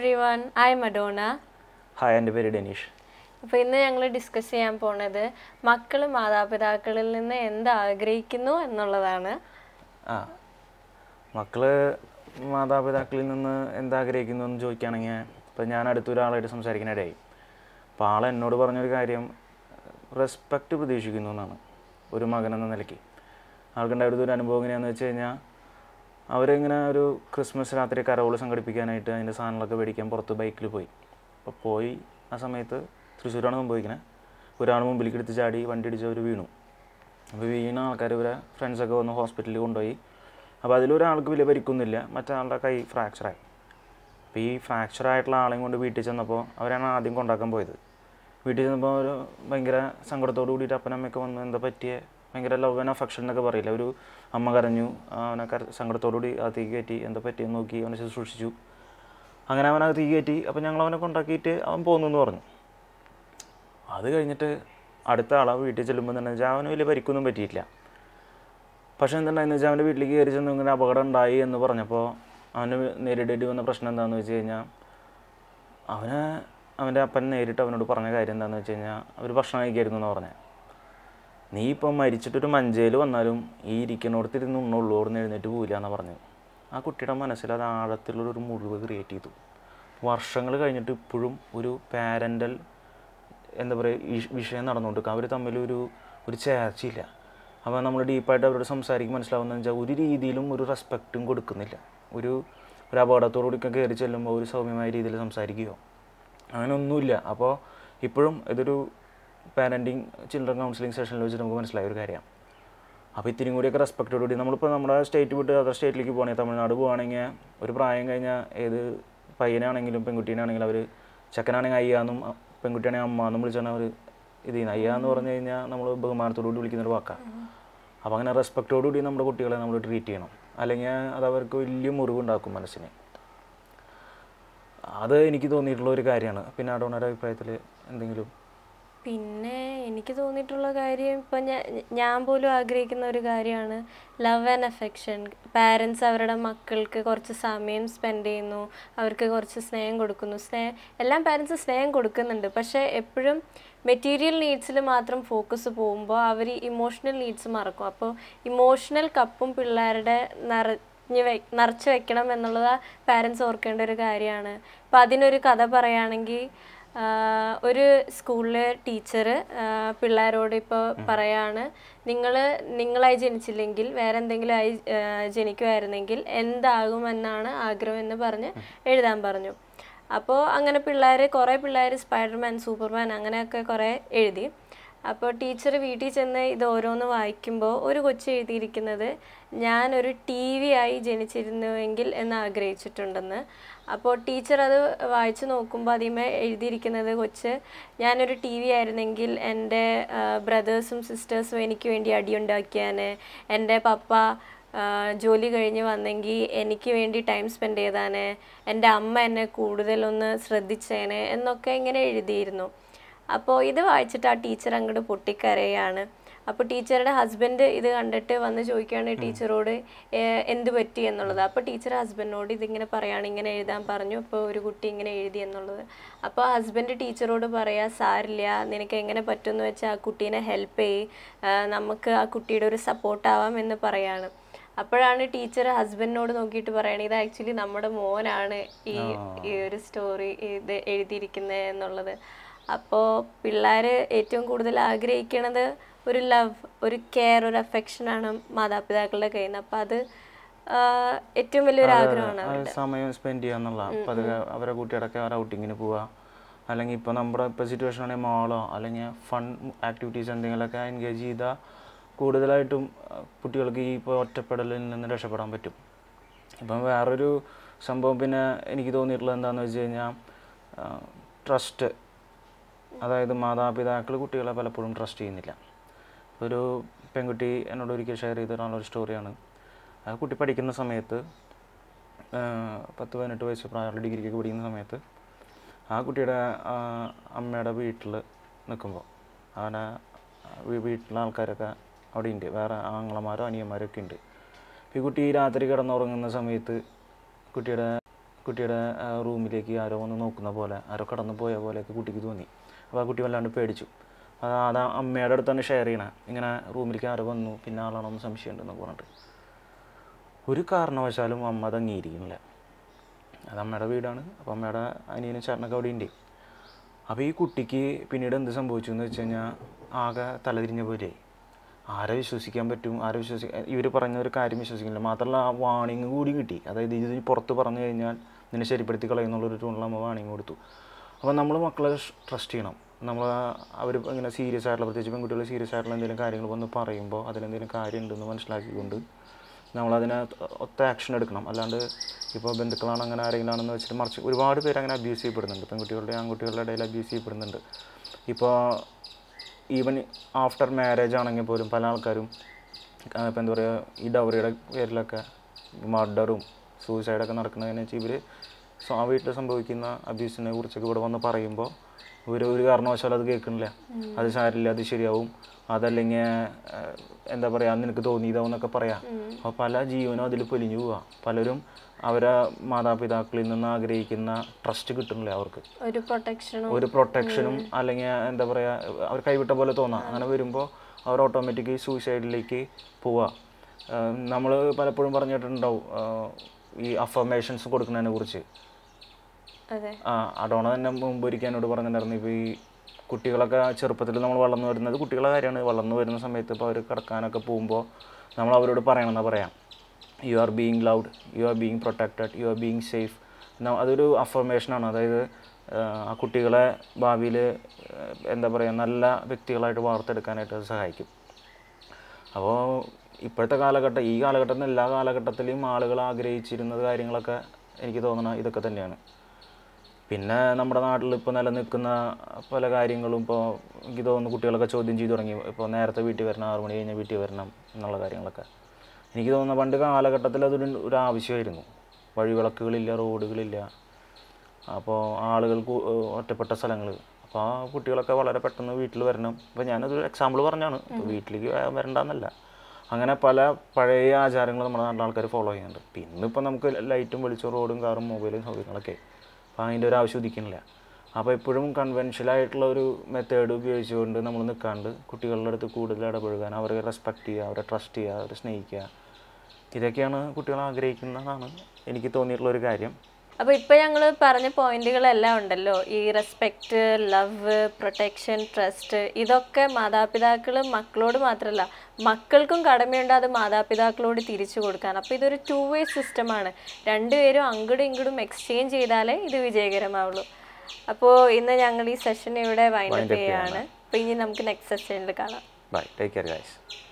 every every I Madonna hi എൻ്റെ പേര് ഡെനീഷ് അപ്പോൾ ഇന്ന് ഞങ്ങൾ ഡിസ്കസ് ചെയ്യാൻ പോണത് മക്കൾ മാതാപിതാക്കളിൽ നിന്ന് എന്ത് ആഗ്രഹിക്കുന്നു എന്നുള്ളതാണ് ആ മക്കള് മാതാപിതാക്കളിൽ നിന്ന് എന്താഗ്രഹിക്കുന്നു എന്ന് ചോദിക്കുകയാണെങ്കിൽ ഇപ്പോൾ ഞാൻ അടുത്തൊരാളായിട്ട് സംസാരിക്കാനായി അപ്പോൾ ആൾ എന്നോട് പറഞ്ഞൊരു കാര്യം റെസ്പെക്റ്റ് പ്രതീക്ഷിക്കുന്നു എന്നാണ് ഒരു മകൻ എന്ന നിലയ്ക്ക് ആൾക്കുണ്ടായിരുന്ന ഒരു അനുഭവം എങ്ങനെയാണെന്ന് വെച്ച് കഴിഞ്ഞാൽ അവരിങ്ങനെ ഒരു ക്രിസ്മസ് രാത്രി കരോള് സംഘടിപ്പിക്കാനായിട്ട് അതിൻ്റെ സാധനങ്ങളൊക്കെ മേടിക്കാൻ പുറത്ത് ബൈക്കിൽ പോയി അപ്പോൾ പോയി ആ സമയത്ത് തൃശ്ശൂരാണ് സംഭവിക്കുന്നത് ഒരാൾ മുമ്പിലേക്ക് എടുത്ത് ചാടി വണ്ടി അടിച്ച് അവർ വീണു അപ്പോൾ വീണ ആൾക്കാർ ഇവരെ ഫ്രണ്ട്സൊക്കെ വന്ന് ഹോസ്പിറ്റലിൽ കൊണ്ടുപോയി അപ്പോൾ അതിലൊരാൾക്ക് വലിയ പരിക്കൊന്നുമില്ല മറ്റാളുടെ കൈ ഫ്രാക്ചറായി അപ്പോൾ ഈ ഫ്രാക്ചറായിട്ടുള്ള ആളെയും കൊണ്ട് വീട്ടിൽ ചെന്നപ്പോൾ അവരാണ് ആദ്യം കൊണ്ടാക്കാൻ പോയത് വീട്ടിൽ ചെന്നപ്പോൾ അവർ ഭയങ്കര സങ്കടത്തോടു കൂടിയിട്ട് അപ്പനമ്മയൊക്കെ വന്ന് എന്താ പറ്റിയ ഭയങ്കര ലവ് ആൻഡ് അഫക്ഷൻ എന്നൊക്കെ പറയില്ല ഒരു അമ്മ കരഞ്ഞു അവനെ കര സങ്കടത്തോടുകൂടി തീ കയറ്റി എന്താ പറ്റിയെന്ന് നോക്കി അവനെ ശുശ്രൂഷിച്ചു അങ്ങനെ അവൻ തീ കയറ്റി അപ്പോൾ ഞങ്ങൾ അവനെ കൊണ്ടാക്കിയിട്ട് അവൻ പോകുന്നു എന്ന് പറഞ്ഞു അത് കഴിഞ്ഞിട്ട് അടുത്ത ആളെ വീട്ടിൽ ചെല്ലുമ്പോൾ തന്നെ വെച്ചാൽ അവന് വലിയ പരിക്കൊന്നും പറ്റിയിട്ടില്ല പക്ഷേ എന്തുണ്ടായെന്ന് വെച്ചാൽ അവൻ്റെ വീട്ടിലേക്ക് കയറി ചെന്ന് ഇങ്ങനെ അപകടം ഉണ്ടായി എന്ന് പറഞ്ഞപ്പോൾ അവന് നേരിടേണ്ടി വന്ന പ്രശ്നം എന്താണെന്ന് വെച്ച് കഴിഞ്ഞാൽ അവന് അവൻ്റെ അപ്പൻ നേരിട്ട് അവനോട് പറഞ്ഞ കാര്യം എന്താണെന്ന് വെച്ച് കഴിഞ്ഞാൽ അവർ ഭക്ഷണം കഴിക്കായിരുന്നു എന്ന് പറഞ്ഞത് നീ ഇപ്പം മരിച്ചിട്ടൊരു മഞ്ചേല് വന്നാലും ഈ ഇരിക്കണോടത്ത് ഇരുന്ന് ഉണ്ണുള്ളൂ എഴുന്നേറ്റ് പോവില്ല എന്ന് പറഞ്ഞു ആ കുട്ടിയുടെ മനസ്സിൽ അത് ആഴത്തിലുള്ളൊരു മുഴുവ് ക്രിയേറ്റ് ചെയ്തു വർഷങ്ങൾ കഴിഞ്ഞിട്ട് ഇപ്പോഴും ഒരു പാരൻ്റൽ എന്താ പറയുക വിഷയം നടന്നുകൊണ്ട് അവർ തമ്മിലൊരു ഒരു ചേർച്ചയില്ല അപ്പോൾ നമ്മൾ ഡീപ്പായിട്ട് അവരോട് സംസാരിക്കും മനസ്സിലാവുന്നതെന്ന് വെച്ചാൽ ഒരു രീതിയിലും ഒരു റെസ്പെക്റ്റും കൊടുക്കുന്നില്ല ഒരു ഒരു ഒക്കെ കയറി ചെല്ലുമ്പോൾ ഒരു സൗമ്യമായ രീതിയിൽ സംസാരിക്കുകയോ അങ്ങനെയൊന്നുമില്ല അപ്പോൾ ഇപ്പോഴും ഇതൊരു പാരൻറ്റിങ് ചിൽഡ്രൻ കൗൺസിലിംഗ് സെഷനിൽ വെച്ച് നമുക്ക് മനസ്സിലായ ഒരു കാര്യമാണ് അപ്പോൾ ഇത്തിരി കൂടിയൊക്കെ റെസ്പെക്റ്റോടുകൂടി നമ്മളിപ്പോൾ നമ്മുടെ സ്റ്റേറ്റ് വിട്ട് അതർ സ്റ്റേറ്റിലേക്ക് പോകണമെങ്കിൽ തമിഴ്നാട് പോവുകയാണെങ്കിൽ ഒരു പ്രായം കഴിഞ്ഞാൽ ഏത് പയ്യനാണെങ്കിലും പെൺകുട്ടീനാണെങ്കിലും അവർ ചെക്കനാണെങ്കിൽ അയ്യാന്നും പെൺകുട്ടിയാണെങ്കിൽ അമ്മ എന്നും വിളിച്ചാണ് അവർ ഇത് ചെയ്യുന്നത് അയ്യ എന്ന് പറഞ്ഞു കഴിഞ്ഞാൽ നമ്മൾ ബഹുമാനത്തോടുകൂടി ഒരു വാക്കാണ് അപ്പോൾ അങ്ങനെ റെസ്പെക്റ്റോടുകൂടി നമ്മുടെ കുട്ടികളെ നമ്മൾ ട്രീറ്റ് ചെയ്യണം അല്ലെങ്കിൽ അത് അവർക്ക് വലിയ മുറിവുണ്ടാക്കും മനസ്സിന് അത് എനിക്ക് തോന്നിയിട്ടുള്ള ഒരു കാര്യമാണ് പിന്നെ അടോണയുടെ അഭിപ്രായത്തിൽ എന്തെങ്കിലും പിന്നെ എനിക്ക് തോന്നിയിട്ടുള്ള കാര്യം ഇപ്പം ഞാൻ ഞാൻ പോലും ആഗ്രഹിക്കുന്ന ഒരു കാര്യമാണ് ലവ് ആൻഡ് അഫെക്ഷൻ പാരൻസ് അവരുടെ മക്കൾക്ക് കുറച്ച് സമയം സ്പെൻഡ് ചെയ്യുന്നു അവർക്ക് കുറച്ച് സ്നേഹം കൊടുക്കുന്നു സ്നേഹം എല്ലാം പാരൻസ് സ്നേഹം കൊടുക്കുന്നുണ്ട് പക്ഷേ എപ്പോഴും മെറ്റീരിയൽ നീഡ്സിൽ മാത്രം ഫോക്കസ് പോകുമ്പോൾ അവർ ഇമോഷണൽ നീഡ്സ് മറക്കും അപ്പോൾ ഇമോഷണൽ കപ്പും പിള്ളേരുടെ നിറ നിറഞ്ഞ് വെ നിറച്ച് വെക്കണം എന്നുള്ളത് പാരൻസ് ഓർക്കേണ്ട ഒരു കാര്യമാണ് അപ്പോൾ അതിനൊരു കഥ പറയുകയാണെങ്കിൽ ഒരു സ്കൂളിലെ ടീച്ചർ പിള്ളേരോട് ഇപ്പോൾ പറയാണ് നിങ്ങൾ നിങ്ങളായി ജനിച്ചില്ലെങ്കിൽ വേറെ എന്തെങ്കിലും ആയി ജനിക്കുമായിരുന്നെങ്കിൽ എന്താകുമെന്നാണ് ആഗ്രഹം എന്ന് പറഞ്ഞ് എഴുതാൻ പറഞ്ഞു അപ്പോൾ അങ്ങനെ പിള്ളേർ കുറേ പിള്ളേർ സ്പൈഡർമാൻ സൂപ്പർമാൻ അങ്ങനെയൊക്കെ കുറേ എഴുതി അപ്പോൾ ടീച്ചർ വീട്ടിൽ ചെന്ന് ഇത് ഓരോന്ന് വായിക്കുമ്പോൾ ഒരു കൊച്ച് എഴുതിയിരിക്കുന്നത് ഞാനൊരു ടി വി ആയി ജനിച്ചിരുന്നുവെങ്കിൽ എന്ന് ആഗ്രഹിച്ചിട്ടുണ്ടെന്ന് അപ്പോൾ ടീച്ചർ അത് വായിച്ചു നോക്കുമ്പോൾ അതിമേ എഴുതിയിരിക്കുന്നത് കൊച്ച് ഞാനൊരു ടി വി ആയിരുന്നെങ്കിൽ എൻ്റെ ബ്രദേഴ്സും സിസ്റ്റേഴ്സും എനിക്ക് വേണ്ടി അടിയുണ്ടാക്കിയാൽ എൻ്റെ പപ്പ ജോലി കഴിഞ്ഞ് വന്നെങ്കിൽ എനിക്ക് വേണ്ടി ടൈം സ്പെൻഡ് ചെയ്താൽ എൻ്റെ അമ്മ എന്നെ കൂടുതലൊന്ന് ശ്രദ്ധിച്ചേനെ എന്നൊക്കെ ഇങ്ങനെ എഴുതിയിരുന്നു അപ്പോൾ ഇത് വായിച്ചിട്ട് ആ ടീച്ചർ അങ്ങോട്ട് പൊട്ടിക്കരയാണ് അപ്പോൾ ടീച്ചറുടെ ഹസ്ബൻഡ് ഇത് കണ്ടിട്ട് വന്ന് ചോദിക്കുകയാണ് ടീച്ചറോട് എന്ത് പറ്റി എന്നുള്ളത് അപ്പോൾ ടീച്ചർ ഹസ്ബൻഡിനോട് ഇതിങ്ങനെ പറയാണ് ഇങ്ങനെ എഴുതാൻ പറഞ്ഞു അപ്പോൾ ഒരു കുട്ടി ഇങ്ങനെ എഴുതി എന്നുള്ളത് അപ്പോൾ ഹസ്ബൻഡ് ടീച്ചറോട് പറയാ സാരില്ല നിനക്ക് എങ്ങനെ പറ്റുമെന്ന് വെച്ചാൽ ആ കുട്ടീനെ ഹെൽപ്പ് ചെയ് നമുക്ക് ആ കുട്ടിയുടെ ഒരു സപ്പോർട്ടാവാം എന്ന് പറയാണ് അപ്പോഴാണ് ടീച്ചർ ഹസ്ബൻഡിനോട് നോക്കിയിട്ട് പറയുന്നത് ഇത് ആക്ച്വലി നമ്മുടെ മോനാണ് ഈ ഈ ഒരു സ്റ്റോറി ഇത് എഴുതിയിരിക്കുന്നത് എന്നുള്ളത് അപ്പോൾ പിള്ളേർ ഏറ്റവും കൂടുതൽ ആഗ്രഹിക്കണത് ഒരു ലവ് ഒരു കെയർ ഒരു അഫെക്ഷനാണ് മാതാപിതാക്കളുടെ കയ്യിൽ നിന്ന് അപ്പോൾ അത് ഏറ്റവും വലിയൊരു ആഗ്രഹമാണ് സമയം സ്പെൻഡ് എന്നുള്ള അപ്പോൾ അത് അവരെ കുട്ടിയടക്കം ഔട്ടിങ്ങിന് പോവുക അല്ലെങ്കിൽ ഇപ്പോൾ നമ്മുടെ ഇപ്പോൾ സിറ്റുവേഷൻ ആണെങ്കിൽ മോളോ അല്ലെങ്കിൽ ഫൺ ആക്ടിവിറ്റീസ് എന്തെങ്കിലുമൊക്കെ എൻഗേജ് ചെയ്താൽ കൂടുതലായിട്ടും കുട്ടികൾക്ക് ഈ ഇപ്പോൾ ഒറ്റപ്പെടലിൽ നിന്ന് രക്ഷപ്പെടാൻ പറ്റും ഇപ്പം വേറൊരു സംഭവം പിന്നെ എനിക്ക് തോന്നിയിട്ടുള്ളത് എന്താണെന്ന് വെച്ച് കഴിഞ്ഞാൽ ട്രസ്റ്റ് അതായത് മാതാപിതാക്കൾ കുട്ടികളെ പലപ്പോഴും ട്രസ്റ്റ് ചെയ്യുന്നില്ല ഒരു പെൺകുട്ടി എന്നോട് ഒരിക്കൽ ഷെയർ ചെയ്ത ഒരാളൊരു സ്റ്റോറിയാണ് ആ കുട്ടി പഠിക്കുന്ന സമയത്ത് പത്ത് പതിനെട്ട് വയസ്സ് പ്രായമുള്ള ഡിഗ്രിക്കൊക്കെ പഠിക്കുന്ന സമയത്ത് ആ കുട്ടിയുടെ അമ്മയുടെ വീട്ടിൽ നിൽക്കുമ്പോൾ അവനെ വീട്ടിലെ ആൾക്കാരൊക്കെ അവിടെ ഉണ്ട് വേറെ ആങ്ങളമാരോ അനിയന്മാരോ ഒക്കെ ഉണ്ട് ഈ കുട്ടി രാത്രി കിടന്നുറങ്ങുന്ന സമയത്ത് കുട്ടിയുടെ കുട്ടിയുടെ റൂമിലേക്ക് ആരോ ഒന്ന് നോക്കുന്ന പോലെ ആരോ കടന്നു പോയ പോലെയൊക്കെ കുട്ടിക്ക് തോന്നി അപ്പോൾ ആ കുട്ടി വല്ലാണ്ട് പേടിച്ചു അത് അത് അമ്മയുടെ അടുത്ത് തന്നെ ഷെയർ ചെയ്യണേ ഇങ്ങനെ റൂമിലേക്ക് ആര് വന്നു പിന്നെ ആളാണോന്ന് സംശയമുണ്ടെന്നൊക്കെ പറഞ്ഞിട്ട് ഒരു കാരണവശാലും അമ്മ അത് അംഗീകരിക്കുന്നില്ല അത് അമ്മയുടെ വീടാണ് അപ്പോൾ അമ്മയുടെ അനിയനും ചേട്ടനൊക്കെ അവിടെ ഉണ്ട് അപ്പോൾ ഈ കുട്ടിക്ക് പിന്നീട് എന്ത് സംഭവിച്ചു എന്ന് വെച്ച് കഴിഞ്ഞാൽ ആകെ തലതിരിഞ്ഞ പോലെ ആരെ വിശ്വസിക്കാൻ പറ്റും ആരെ വിശ്വസി ഇവർ പറഞ്ഞ ഒരു കാര്യം വിശ്വസിക്കില്ല മാത്രമല്ല ആ വാണിംഗ് കൂടി കിട്ടി അതായത് ഇത് പുറത്ത് പറഞ്ഞു കഴിഞ്ഞാൽ നിന്നെ ശരിപ്പെടുത്തി കളയുന്നുള്ളൊരു ടൂണിൽ അമ്മ വാണിംഗ് കൊടുത്തു അപ്പോൾ നമ്മൾ മക്കളെ ട്രസ്റ്റ് ചെയ്യണം നമ്മൾ അവർ ഇങ്ങനെ സീരിയസ് ആയിട്ടുള്ള പ്രത്യേകിച്ച് പെൺകുട്ടികൾ സീരിയസ് ആയിട്ടുള്ള എന്തെങ്കിലും കാര്യങ്ങൾ വന്ന് പറയുമ്പോൾ അതിലെന്തെങ്കിലും കാര്യം ഉണ്ടെന്ന് മനസ്സിലാക്കിക്കൊണ്ട് നമ്മളതിനെ ഒത്ത ആക്ഷൻ എടുക്കണം അല്ലാണ്ട് ഇപ്പോൾ ബന്ധുക്കളാണ് അങ്ങനെ ആരെങ്കിലും ആണെന്ന് വെച്ചിട്ട് മറിച്ച് ഒരുപാട് പേര് അങ്ങനെ അബ്യൂസ് ചെയ്യപ്പെടുന്നുണ്ട് പെൺകുട്ടികളുടെ ആൺകുട്ടികളുടെ ഇടയിൽ അബ്യൂസ് ചെയ്യപ്പെടുന്നുണ്ട് ഇപ്പോൾ ഈവൻ ആഫ്റ്റർ മാരേജ് ആണെങ്കിൽ പോലും പല ആൾക്കാരും ഇപ്പോൾ എന്താ പറയുക ഈ ഡൗറിയുടെ പേരിലൊക്കെ മർഡറും സൂയിസൈഡൊക്കെ നടക്കുന്നതിനെ വെച്ചാൽ ഇവർ സോ ആ വീട്ടിൽ സംഭവിക്കുന്ന അബ്യൂസിനെ കുറിച്ചൊക്കെ ഇവിടെ വന്ന് പറയുമ്പോൾ ഇവർ ഒരു കാരണവശാലും അത് കേൾക്കണില്ല അത് സാരില്ല അത് ശരിയാവും അതല്ലെങ്കിൽ എന്താ പറയുക അന്ന് എനിക്ക് തോന്നിയതാവും എന്നൊക്കെ പറയാം അപ്പോൾ പല ജീവനും അതിൽ പൊലിഞ്ഞു പോവുക പലരും അവരെ മാതാപിതാക്കളിൽ നിന്ന് ആഗ്രഹിക്കുന്ന ട്രസ്റ്റ് കിട്ടുന്നില്ല അവർക്ക് ഒരു പ്രൊട്ടക്ഷനും ഒരു പ്രൊട്ടക്ഷനും അല്ലെങ്കിൽ എന്താ പറയുക അവർ കൈവിട്ട പോലെ തോന്നാം അങ്ങനെ വരുമ്പോൾ അവർ ഓട്ടോമാറ്റിക് സൂയിസൈഡിലേക്ക് പോവുക നമ്മൾ പലപ്പോഴും പറഞ്ഞിട്ടുണ്ടാവും ഈ അഫർമേഷൻസ് കൊടുക്കുന്നതിനെ കുറിച്ച് ആ അഡോണ തന്നെ മുമ്പ് ഒരിക്കൽ എന്നോട് പറഞ്ഞിട്ടുണ്ടായിരുന്നു ഇപ്പോൾ ഈ കുട്ടികളൊക്കെ ചെറുപ്പത്തിൽ നമ്മൾ വളർന്നു വരുന്നത് കുട്ടികളെ കാര്യമാണ് വളർന്നു വരുന്ന സമയത്ത് ഇപ്പോൾ അവർ കിടക്കാനൊക്കെ പോകുമ്പോൾ നമ്മൾ അവരോട് പറയണമെന്നാ പറയാം you are being loved you are being protected you are being safe അതൊരു അഫർമേഷനാണ് അതായത് ആ കുട്ടികളെ ഭാവിയിൽ എന്താ പറയുക നല്ല വ്യക്തികളായിട്ട് വാർത്തെടുക്കാനായിട്ട് അത് സഹായിക്കും അപ്പോൾ ഇപ്പോഴത്തെ കാലഘട്ടം ഈ കാലഘട്ടത്തിൽ എല്ലാ കാലഘട്ടത്തിലെയും ആളുകൾ ആഗ്രഹിച്ചിരുന്നത് കാര്യങ്ങളൊക്കെ എനിക്ക് തോന്നണ ഇതൊക്കെ തന്നെയാണ് പിന്നെ നമ്മുടെ നാട്ടിൽ ഇപ്പോൾ നിലനിൽക്കുന്ന പല കാര്യങ്ങളും ഇപ്പോൾ എനിക്ക് തോന്നുന്നു കുട്ടികളൊക്കെ ചോദ്യം ചെയ്തു തുടങ്ങി ഇപ്പോൾ നേരത്തെ വീട്ടിൽ വരണം ആറു മണി കഴിഞ്ഞാൽ വീട്ടിൽ വരണം എന്നുള്ള കാര്യങ്ങളൊക്കെ എനിക്ക് തോന്നുന്നു പണ്ട് കാലഘട്ടത്തിൽ അതൊരു ഒരു ആവശ്യമായിരുന്നു വഴിവിളക്കുകളില്ല റോഡുകളില്ല അപ്പോൾ ആളുകൾക്ക് ഒറ്റപ്പെട്ട സ്ഥലങ്ങൾ അപ്പോൾ ആ കുട്ടികളൊക്കെ വളരെ പെട്ടെന്ന് വീട്ടിൽ വരണം ഇപ്പോൾ ഞാനതൊരു എക്സാമ്പിൾ പറഞ്ഞാണ് വീട്ടിലേക്ക് വരണ്ടെന്നല്ല അങ്ങനെ പല പഴയ ആചാരങ്ങൾ നമ്മുടെ നാട്ടിലെ ആൾക്കാർ ഫോളോ ചെയ്യുന്നുണ്ട് പിന്നെ ഇപ്പം നമുക്ക് ലൈറ്റും വെളിച്ചവും റോഡും കാറും മൊബൈലും സൗകര്യങ്ങളൊക്കെ അപ്പോൾ അതിൻ്റെ ഒരു ആവശ്യം ഉദിക്കണില്ല അപ്പോൾ എപ്പോഴും കൺവെൻഷനായിട്ടുള്ള ഒരു മെത്തേഡ് ഉപയോഗിച്ചുകൊണ്ട് നമ്മൾ നിൽക്കാണ്ട് കുട്ടികളുടെ അടുത്ത് കൂടുതൽ ഇടപഴകാൻ അവരെ റെസ്പെക്റ്റ് ചെയ്യുക അവരെ ട്രസ്റ്റ് ചെയ്യുക അവരെ സ്നേഹിക്കുക ഇതൊക്കെയാണ് കുട്ടികൾ ആഗ്രഹിക്കുന്നതാണ് എനിക്ക് തോന്നിയിട്ടുള്ളൊരു കാര്യം അപ്പോൾ ഇപ്പോൾ ഞങ്ങൾ പറഞ്ഞ പോയിന്റുകളെല്ലാം ഉണ്ടല്ലോ ഈ റെസ്പെക്റ്റ് ലവ് പ്രൊട്ടക്ഷൻ ട്രസ്റ്റ് ഇതൊക്കെ മാതാപിതാക്കൾ മക്കളോട് മാത്രമല്ല മക്കൾക്കും കടമയുണ്ട് അത് മാതാപിതാക്കളോട് തിരിച്ചു കൊടുക്കാൻ അപ്പോൾ ഇതൊരു ടു വേ സിസ്റ്റമാണ് രണ്ടുപേരും അങ്ങോട്ടും ഇങ്ങോട്ടും എക്സ്ചേഞ്ച് ചെയ്താലേ ഇത് വിജയകരമാവുള്ളൂ അപ്പോൾ ഇന്ന് ഞങ്ങൾ ഈ സെഷൻ ഇവിടെ വൈൻഡപ്പ് ചെയ്യാണ് അപ്പോൾ ഇനി നമുക്ക് നെക്സ്റ്റ് സെഷനിൽ കാണാം ബൈ ടേക്ക് കെയർ ഗൈസ്